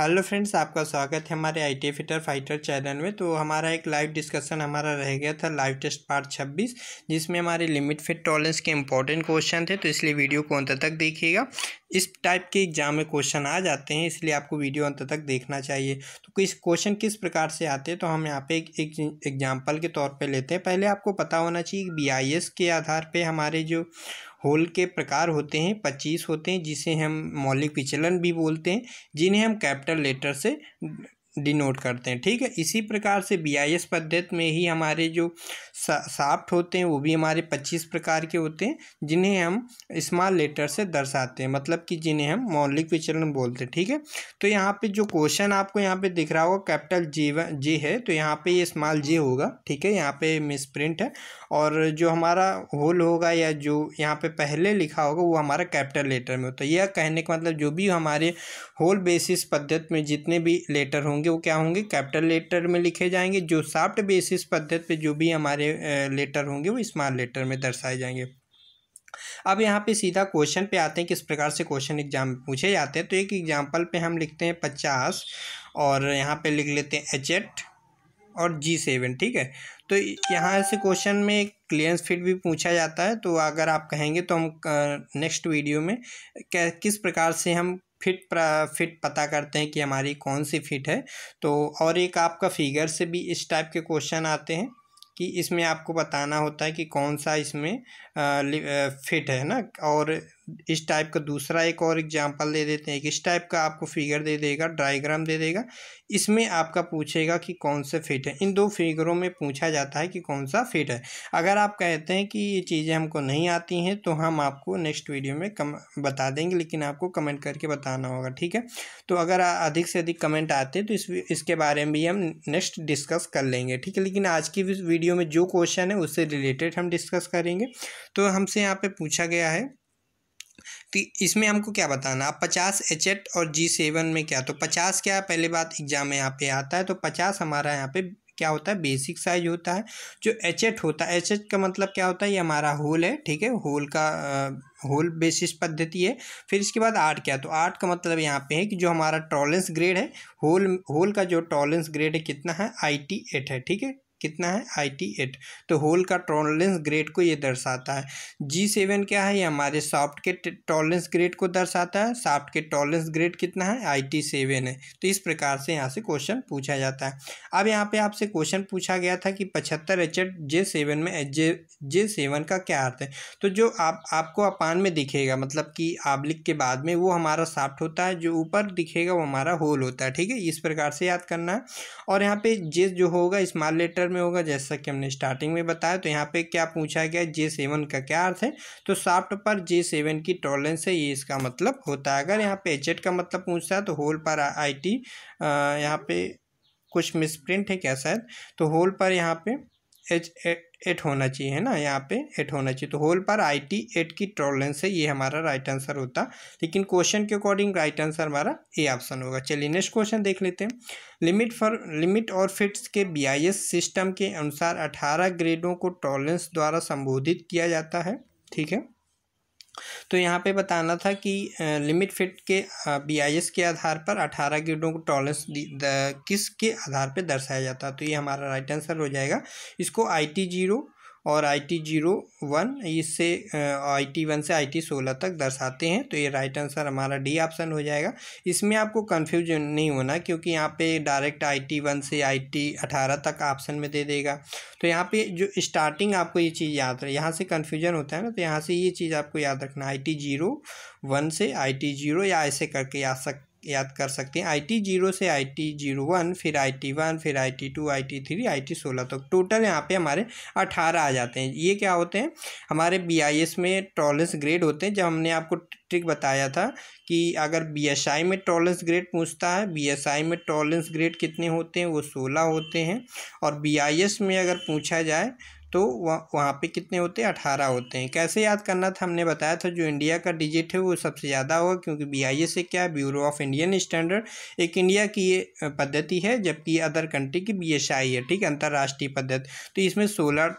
hello friends आपका स्वागत है हमारे I T fitter fighter channel में तो हमारा एक लाइव डिस्कशन हमारा रह गया था लाइव टेस्ट पार्ट 26 जिसमें हमारे लिमिट फिट टॉलरेंस के इंपॉर्टेंट क्वेश्चन थे तो इसलिए वीडियो को अंत तक देखिएगा इस टाइप के एग्जाम में क्वेश्चन आ जाते हैं इसलिए आपको वीडियो अंत तक देखना चाहिए तो किस क्वेश्चन किस प्रकार से आते हैं तो हम यहाँ पे एक एग्जाम्पल के तौर पर लेते हैं पहले आपको पता होना चाहिए बी के आधार पर हमारे जो होल के प्रकार होते हैं पच्चीस होते हैं जिसे हम मौलिक विचलन भी बोलते हैं जिन्हें हम कैपिटल लेटर से डिनोट करते हैं ठीक है इसी प्रकार से बी आई एस पद्धति में ही हमारे जो साफ्ट होते हैं वो भी हमारे पच्चीस प्रकार के होते हैं जिन्हें हम स्मॉल लेटर से दर्शाते हैं मतलब कि जिन्हें हम मौलिक विचलन बोलते हैं ठीक है तो यहाँ पे जो क्वेश्चन आपको यहाँ पे दिख रहा होगा कैपिटल जी जे है तो यहाँ पे ये स्मॉल जे होगा ठीक है यहाँ पे मिस प्रिंट है और जो हमारा होल होगा या जो यहाँ पे पहले लिखा होगा वो हमारा कैपिटल लेटर में होता है यह कहने का मतलब जो भी हमारे होल बेसिस पद्धति में जितने भी लेटर होंगे होंगे वो क्या होंगे कैपिटल लेटर में लिखे जाएंगे जो साफ्ट बेसिस पद्धति पे जो भी हमारे लेटर होंगे वो स्मॉल लेटर में दर्शाए जाएंगे अब यहाँ पे सीधा क्वेश्चन पे आते हैं किस प्रकार से क्वेश्चन एग्जाम पूछे जाते हैं तो एक एग्जाम्पल पर हम लिखते हैं पचास और यहाँ पर लिख लेते हैं एच एट और जी सेवन ठीक है तो यहाँ से क्वेश्चन में क्लियरेंस फिट भी पूछा जाता है तो अगर आप कहेंगे तो हम नेक्स्ट वीडियो में किस प्रकार से हम फिट फिट पता करते हैं कि हमारी कौन सी फिट है तो और एक आपका फिगर से भी इस टाइप के क्वेश्चन आते हैं कि इसमें आपको बताना होता है कि कौन सा इसमें फिट है ना और इस टाइप का दूसरा एक और एग्जाम्पल दे देते हैं कि इस टाइप का आपको फिगर दे देगा डायग्राम दे देगा इसमें आपका पूछेगा कि कौन से फिट है इन दो फिगरों में पूछा जाता है कि कौन सा फिट है अगर आप कहते हैं कि ये चीज़ें हमको नहीं आती हैं तो हम आपको नेक्स्ट वीडियो में कम बता देंगे लेकिन आपको कमेंट करके बताना होगा ठीक है तो अगर अधिक से अधिक कमेंट आते हैं तो इस इसके बारे में भी हम नेक्स्ट डिस्कस कर लेंगे ठीक है लेकिन आज की वीडियो में जो क्वेश्चन है उससे रिलेटेड हम डिस्कस करेंगे तो हमसे यहाँ पर पूछा गया है इसमें हमको क्या बताना आप पचास एच एट और जी सेवन में क्या तो पचास क्या पहले बात एग्जाम में यहाँ पे आता है तो पचास हमारा यहाँ पे क्या होता है बेसिक साइज होता है जो एच एट होता है एच एट का मतलब क्या होता है ये हमारा होल है ठीक है होल का होल बेसिस पद्धति है फिर इसके बाद आर्ट क्या तो आर्ट का मतलब यहाँ पे है कि जो हमारा टॉलेंस ग्रेड है होल होल का जो टॉलेंस ग्रेड है कितना है आई टी एट है ठीक है कितना है आई टी एट तो होल का टॉलरेंस ग्रेड को ये दर्शाता है जी सेवन क्या है ये हमारे सॉफ्ट के टॉलरेंस ग्रेड को दर्शाता है सॉफ्ट के टॉलरेंस ग्रेड कितना है आई टी सेवन है तो इस प्रकार से यहाँ से क्वेश्चन पूछा जाता है अब यहाँ पे आपसे क्वेश्चन पूछा गया था कि पचहत्तर एच एट जे सेवन में जे जे सेवन का क्या अर्थ है तो जो आप आपको अपान में दिखेगा मतलब कि आबलिक के बाद में वो हमारा सॉफ्ट होता है जो ऊपर दिखेगा वो हमारा होल होता है ठीक है इस प्रकार से याद करना है और यहाँ पे जे जो होगा स्मॉल लेटर ऑर्डर में होगा जैसा कि हमने स्टार्टिंग में बताया तो यहाँ पे क्या पूछा गया जे सेवन का क्या अर्थ है तो साफ्ट पर जे सेवन की टॉलरेंस है ये इसका मतलब होता है अगर यहाँ पे एच का मतलब पूछता है तो होल पर आई टी यहाँ पे कुछ मिसप्रिंट है क्या शायद तो होल पर यहाँ पे एच एट होना चाहिए है ना यहाँ पे एट होना चाहिए तो होल पर आई टी एट की ट्रॉल लेंस है ये हमारा राइट आंसर होता लेकिन क्वेश्चन के अकॉर्डिंग राइट आंसर हमारा ए ऑप्शन होगा चलिए नेक्स्ट क्वेश्चन देख लेते हैं लिमिट फॉर लिमिट और फिट्स के बीआईएस सिस्टम के अनुसार अठारह ग्रेडों को ट्रॉलेंस द्वारा संबोधित किया जाता है ठीक है तो यहाँ पे बताना था कि लिमिट फिट के बीआईएस के आधार पर अठारह ग्रेडों को टॉलरेंस किस के आधार पर दर्शाया जाता है तो ये हमारा राइट आंसर हो जाएगा इसको आई टी जीरो और आई टी जीरो वन इससे आई टी वन से आई टी सोलह तक दर्शाते हैं तो ये राइट आंसर हमारा डी ऑप्शन हो जाएगा इसमें आपको कन्फ्यूजन नहीं होना क्योंकि यहाँ पे डायरेक्ट आई टी वन से आई टी अठारह तक ऑप्शन में दे देगा तो यहाँ पे जो स्टार्टिंग आपको ये चीज़ याद रहे यहाँ से कन्फ्यूजन होता है ना तो यहाँ से ये चीज़ आपको याद रखना आई टी जीरो वन से आई टी जीरो या ऐसे करके आ सक याद कर सकते हैं आई टी जीरो से आई टी जीरो वन फिर आई टी वन फिर I T two I T three I T सोलह तक तो टोटल यहाँ पे हमारे अठारह आ जाते हैं ये क्या होते हैं हमारे बी आई एस में टॉलेंस ग्रेड होते हैं जब हमने आपको ट्रिक बताया था कि अगर बी एस आई में टॉलेंस ग्रेड पूछता है बी एस आई में टॉलेंस ग्रेड कितने होते हैं वो सोलह होते हैं और बी आई एस में अगर पूछा जाए तो वह वहाँ पे कितने होते हैं अठारह होते हैं कैसे याद करना था हमने बताया था जो इंडिया का डिजिट है वो सबसे ज़्यादा होगा क्योंकि बी आई से क्या है ब्यूरो ऑफ इंडियन स्टैंडर्ड एक इंडिया की ये पद्धति है जबकि अदर कंट्री की बी एस आई है ठीक है अंतर्राष्ट्रीय पद्धति तो इसमें सोलह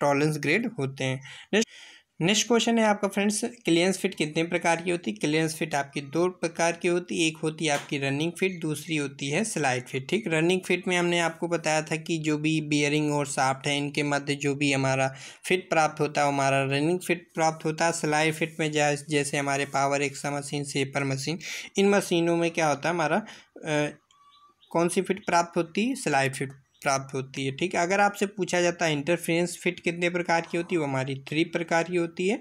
टॉलेंस ग्रेड होते हैं नेक्स्ट नेक्स्ट क्वेश्चन है आपका फ्रेंड्स क्लियरेंस फिट कितने प्रकार की होती है क्लियरेंस फिट आपकी दो प्रकार की होती है एक होती है आपकी रनिंग फिट दूसरी होती है स्लाइड फिट ठीक रनिंग फिट में हमने आपको बताया था कि जो भी बियरिंग और साफ्ट है इनके मध्य जो भी हमारा फिट प्राप्त होता है हमारा रनिंग फिट प्राप्त होता है स्लाइड फिट में जैसे हमारे पावर एक्सा मशीन सेपर मशीन इन मशीनों में क्या होता है हमारा कौन सी फिट प्राप्त होती है स्लाइड फिट प्राप्त होती है ठीक है अगर आपसे पूछा जाता है इंटरफेरेंस फिट कितने प्रकार की होती है वो हमारी थ्री प्रकार की होती है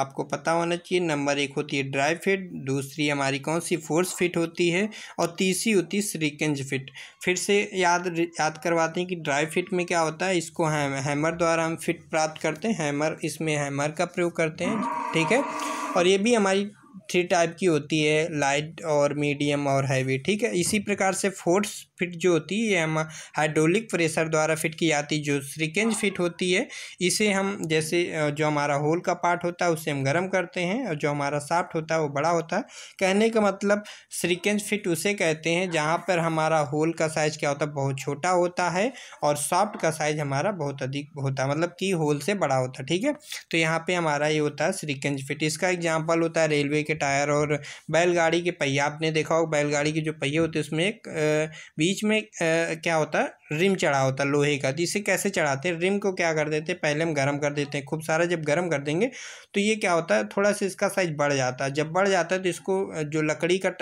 आपको पता होना चाहिए नंबर एक होती है ड्राई फिट दूसरी हमारी कौन सी फोर्स फिट होती है और तीसरी होती है श्रीकंज फिट फिर से याद याद करवाते हैं कि ड्राई फिट में क्या होता है इसको हैम, हैमर द्वारा हम फिट प्राप्त करते हैं हैमर इसमें हैमर का प्रयोग करते हैं ठीक है और ये भी हमारी थ्री टाइप की होती है लाइट और मीडियम और हैवी ठीक है इसी प्रकार से फोर्स फिट जो होती है ये हम हाइड्रोलिक प्रेशर द्वारा फिट की जाती जो श्रीकेंज फिट होती है इसे हम जैसे जो हमारा होल का पार्ट होता है उसे हम गर्म करते हैं और जो हमारा साफ्ट होता है वो बड़ा होता है कहने का मतलब श्रीकेंज फिट उसे कहते हैं जहाँ पर हमारा होल का साइज़ क्या होता है बहुत छोटा होता है और सॉफ्ट का साइज़ हमारा बहुत अधिक होता है मतलब कि होल से बड़ा होता है ठीक है तो यहाँ पर हमारा ये होता है श्रीकेंज फिट इसका एग्जाम्पल होता है रेलवे के टायर और बैलगाड़ी के पहिया आपने देखा हो बैलगाड़ी के जो पहिए होते हैं उसमें एक बीच में क्या होता है रिम चढ़ा होता है लोहे का जिसे तो कैसे चढ़ाते हैं रिम को क्या कर देते हैं पहले हम गर्म कर देते हैं खूब सारा जब गर्म कर देंगे तो ये क्या होता है थोड़ा सा इसका साइज बढ़ जाता है जब बढ़ जाता है तो इसको जो लकड़ी का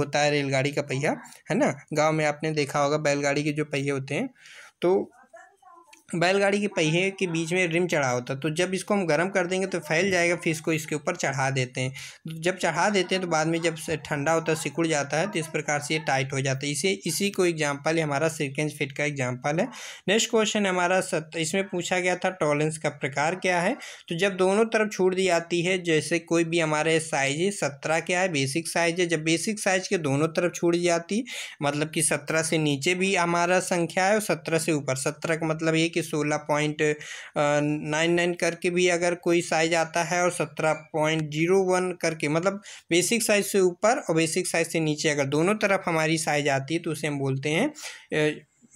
होता है रेलगाड़ी का पहिया है ना गाँव में आपने देखा होगा बैलगाड़ी के जो पहिए होते हैं तो बैलगाड़ी के पहिए के बीच में रिम चढ़ा होता है तो जब इसको हम गर्म कर देंगे तो फैल जाएगा फिर इसको इसके ऊपर चढ़ा देते हैं तो जब चढ़ा देते हैं तो बाद में जब ठंडा होता है सिकुड़ जाता है तो इस प्रकार से ये टाइट हो जाता है इसे इसी को एग्जाम्पल है हमारा सिरकेंज फिट का एग्जाम्पल है नेक्स्ट क्वेश्चन हमारा सत इसमें पूछा गया था टॉलेंस का प्रकार क्या है तो जब दोनों तरफ छूट दी जाती है जैसे कोई भी हमारे साइज है सत्रह क्या है बेसिक साइज है जब बेसिक साइज के दोनों तरफ छूट जाती मतलब कि सत्रह से नीचे भी हमारा संख्या है और सत्रह से ऊपर सत्रह का मतलब ये कि सोलह पॉइंट नाइन नाइन करके भी अगर कोई साइज आता है और सत्रह पॉइंट जीरो वन करके मतलब बेसिक साइज से ऊपर और बेसिक साइज से नीचे अगर दोनों तरफ हमारी साइज आती है तो उसे हम बोलते हैं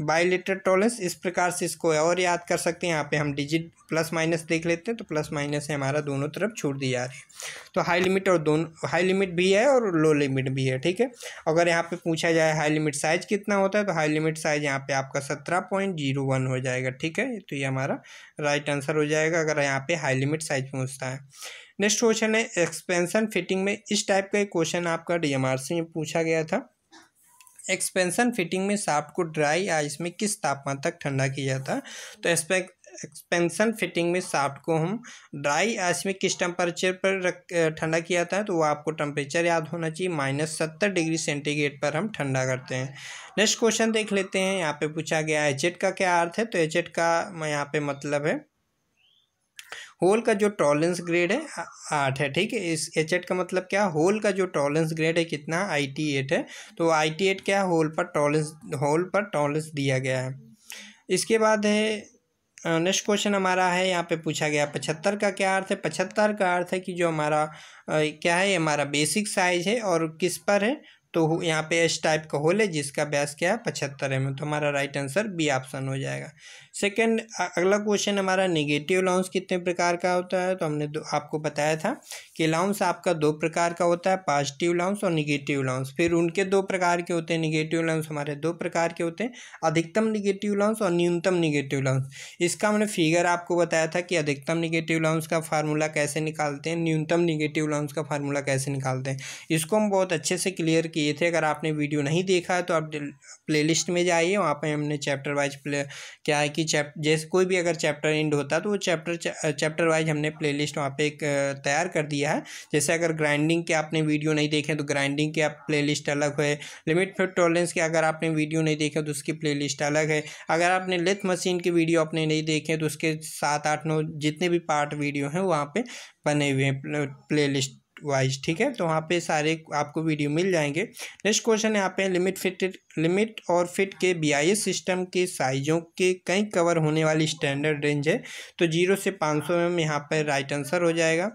बायोलेटर टॉलेंस इस प्रकार से इसको और याद कर सकते हैं यहाँ पे हम डिजिट प्लस माइनस देख लेते हैं तो प्लस माइनस है हमारा दोनों तरफ छूट दी जा रही है तो हाई लिमिट और दोनों हाई लिमिट भी है और लो लिमिट भी है ठीक है अगर यहाँ पे पूछा जाए हाई लिमिट साइज कितना होता है तो हाई लिमिट साइज यहाँ पे आपका सत्रह पॉइंट जीरो वन हो जाएगा ठीक है तो ये हमारा राइट आंसर हो जाएगा अगर यहाँ पर हाई लिमिट साइज पहुँचता है नेक्स्ट क्वेश्चन है एक्सपेंसन फिटिंग में इस टाइप का एक क्वेश्चन आपका डी से पूछा गया था एक्सपेंशन फिटिंग में साफ्ट को ड्राई आइस में किस तापमान तक ठंडा किया जाता है तो एस्पेक्ट एक्सपेंशन फिटिंग में साफ्ट को हम ड्राई आइस में किस टेम्परेचर पर रख ठंडा किया जाता है तो वो आपको टेम्परेचर याद होना चाहिए माइनस सत्तर डिग्री सेंटीग्रेड पर हम ठंडा करते हैं नेक्स्ट क्वेश्चन देख लेते हैं यहाँ पे पूछा गया एचेट का क्या अर्थ है तो एचेट का यहाँ पे मतलब है होल का जो टॉलेंस ग्रेड है आठ है ठीक है इस एच एट का मतलब क्या होल का जो टॉलेंस ग्रेड है कितना आई टी एट है तो आई टी एट क्या होल पर टॉलेंस होल पर टॉलेंस दिया गया है इसके बाद है नेक्स्ट क्वेश्चन हमारा है यहाँ पे पूछा गया पचहत्तर का क्या अर्थ है पचहत्तर का अर्थ है कि जो हमारा क्या है हमारा बेसिक साइज है और किस पर है तो यहाँ पे एस टाइप का होल है जिसका ब्यास क्या है पचहत्तर एम तो हमारा राइट आंसर बी ऑप्शन हो जाएगा सेकंड अगला क्वेश्चन हमारा नेगेटिव अलाउंस कितने प्रकार का होता है तो हमने दो आपको बताया था कि अलाउंस आपका दो प्रकार का होता है पॉजिटिव अलाउंस और निगेटिव अलाउंस फिर उनके दो प्रकार के होते हैं निगेटिव अलाउंस हमारे दो प्रकार के होते हैं अधिकतम निगेटिव अलाउंस और न्यूनतम निगेटिव अलाउंस इसका हमने फिगर आपको बताया था कि अधिकतम निगेटिव अलाउंस का फार्मूला कैसे निकालते हैं न्यूनतम निगेटिव अलाउंस का फार्मूला कैसे निकालते हैं इसको हम बहुत अच्छे से क्लियर किए थे अगर आपने वीडियो नहीं देखा है तो आप प्लेलिस्ट में जाइए वहाँ पर हमने चैप्टर वाइज प्ले क्या है कि कि चैप जैसे कोई भी अगर चैप्टर एंड होता तो वो चैप्टर चैप्टर वाइज हमने प्ले लिस्ट वहाँ पर एक तैयार कर दिया है जैसे अगर ग्राइंडिंग के आपने वीडियो नहीं देखे तो ग्राइंडिंग के आप लिस्ट अलग है लिमिट फिट टॉलरेंस के अगर आपने वीडियो नहीं देखे तो उसकी लिस्ट अलग है अगर आपने लेथ मशीन की वीडियो आपने नहीं देखे तो उसके सात आठ नौ जितने भी पार्ट वीडियो हैं वहाँ पर बने हुए हैं प्ले लिस्ट वाइज ठीक है तो वहाँ पे सारे आपको वीडियो मिल जाएंगे नेक्स्ट क्वेश्चन यहाँ पे लिमिट फिट लिमिट और फिट के बीआईएस सिस्टम के साइजों के कई कवर होने वाली स्टैंडर्ड रेंज है तो जीरो से पाँच सौ एम यहाँ पर राइट आंसर हो जाएगा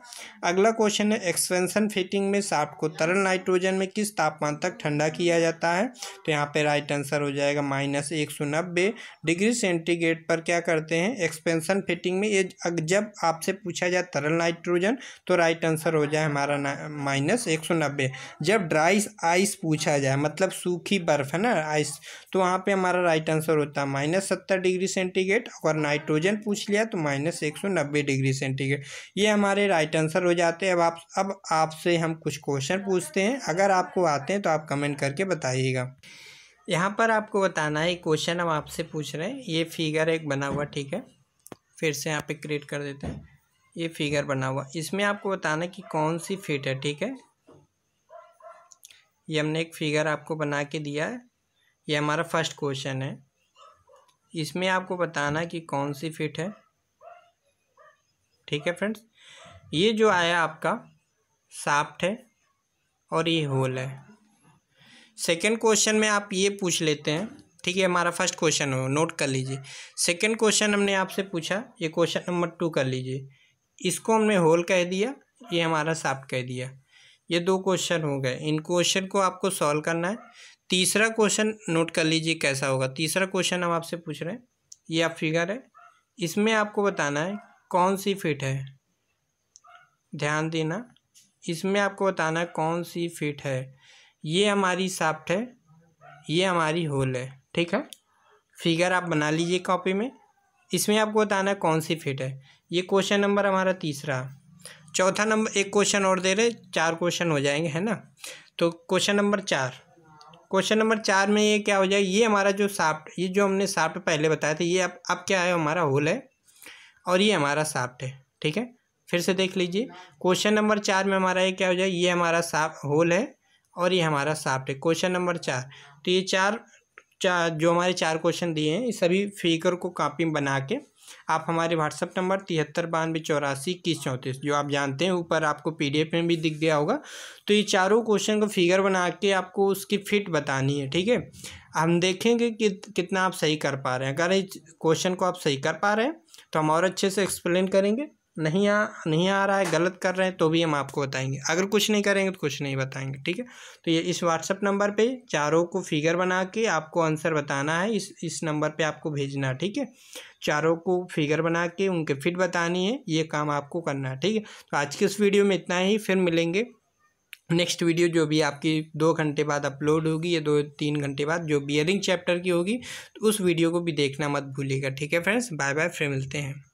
अगला क्वेश्चन है एक्सपेंसन फिटिंग में साफ को तरल नाइट्रोजन में किस तापमान तक ठंडा किया जाता है तो यहाँ पर राइट आंसर हो जाएगा माइनस एक सौ नब्बे डिग्री सेंटीग्रेड पर क्या करते हैं एक्सपेंसन फिटिंग में ये जब आपसे पूछा जाए तरल नाइट्रोजन तो राइट आंसर हो जाए हमारा माइनस एक सौ नब्बे जब ड्राई आइस पूछा जाए मतलब सूखी बर्फ है ना आइस तो वहाँ पे हमारा राइट आंसर होता है माइनस सत्तर डिग्री सेंटीग्रेड अगर नाइट्रोजन पूछ लिया तो माइनस एक सौ नब्बे डिग्री सेंटीग्रेड ये हमारे राइट आंसर हो जाते हैं अब आप अब आपसे हम कुछ क्वेश्चन पूछते हैं अगर आपको आते हैं तो आप कमेंट करके बताइएगा यहाँ पर आपको बताना है क्वेश्चन हम आपसे पूछ रहे हैं ये फिगर एक बना हुआ ठीक है फिर से यहाँ पे क्रिएट कर देते हैं ये फिगर बना हुआ इसमें आपको बताना कि कौन सी फिट है ठीक है ये हमने एक फिगर आपको बना के दिया है ये हमारा फर्स्ट क्वेश्चन है इसमें आपको बताना कि कौन सी फिट है ठीक है फ्रेंड्स ये जो आया आपका साफ्ट है और ये होल है सेकेंड क्वेश्चन में आप ये पूछ लेते हैं ठीक है हमारा फर्स्ट क्वेश्चन हो नोट कर लीजिए सेकेंड क्वेश्चन हमने आपसे पूछा ये क्वेश्चन नंबर टू कर लीजिए इसको हमने होल कह दिया ये हमारा साफ्ट कह दिया ये दो क्वेश्चन हो गए इन क्वेश्चन को आपको सॉल्व करना है तीसरा क्वेश्चन नोट कर लीजिए कैसा होगा तीसरा क्वेश्चन हम आपसे पूछ रहे हैं ये आप फिगर है इसमें आपको बताना है कौन सी फिट है ध्यान देना इसमें आपको बताना है कौन सी फिट है ये हमारी साफ्ट है ये हमारी होल है ठीक है फिगर आप बना लीजिए कॉपी में इसमें आपको बताना है कौन सी फिट है ये क्वेश्चन नंबर हमारा तीसरा चौथा नंबर एक क्वेश्चन और दे रहे चार क्वेश्चन हो जाएंगे है ना तो क्वेश्चन नंबर चार क्वेश्चन नंबर चार में ये क्या हो जाए ये हमारा जो साफ्ट ये जो हमने साफ्ट पहले बताया था ये अब अब क्या है हमारा होल है और ये हमारा साफ्ट है ठीक है फिर से देख लीजिए क्वेश्चन नंबर चार में हमारा ये क्या हो जाए ये हमारा साफ होल है और ये हमारा साफ्ट है क्वेश्चन नंबर चार तो ये चार चार जो हमारे चार क्वेश्चन दिए हैं इस सभी फिगर को कापी में बना के आप हमारे व्हाट्सअप नंबर तिहत्तर बानवे चौरासी इक्कीस चौंतीस जो आप जानते हैं ऊपर आपको पीडीएफ में भी दिख गया होगा तो ये चारों क्वेश्चन को फिगर बना के आपको उसकी फिट बतानी है ठीक है हम देखेंगे कि कितना आप सही कर पा रहे हैं अगर इस क्वेश्चन को आप सही कर पा रहे हैं तो हम और अच्छे से एक्सप्लेन करेंगे नहीं आ नहीं आ रहा है गलत कर रहे हैं तो भी हम आपको बताएंगे अगर कुछ नहीं करेंगे तो कुछ नहीं बताएंगे ठीक है तो ये इस व्हाट्सअप नंबर पे चारों को फिगर बना के आपको आंसर बताना है इस इस नंबर पे आपको भेजना है ठीक है चारों को फिगर बना के उनके फिट बतानी है ये काम आपको करना है ठीक है तो आज के इस वीडियो में इतना ही फिर मिलेंगे नेक्स्ट वीडियो जो भी आपकी दो घंटे बाद अपलोड होगी या दो तीन घंटे बाद जो बियरिंग चैप्टर की होगी तो उस वीडियो को भी देखना मत भूलिएगा ठीक है फ्रेंड्स बाय बाय फिर मिलते हैं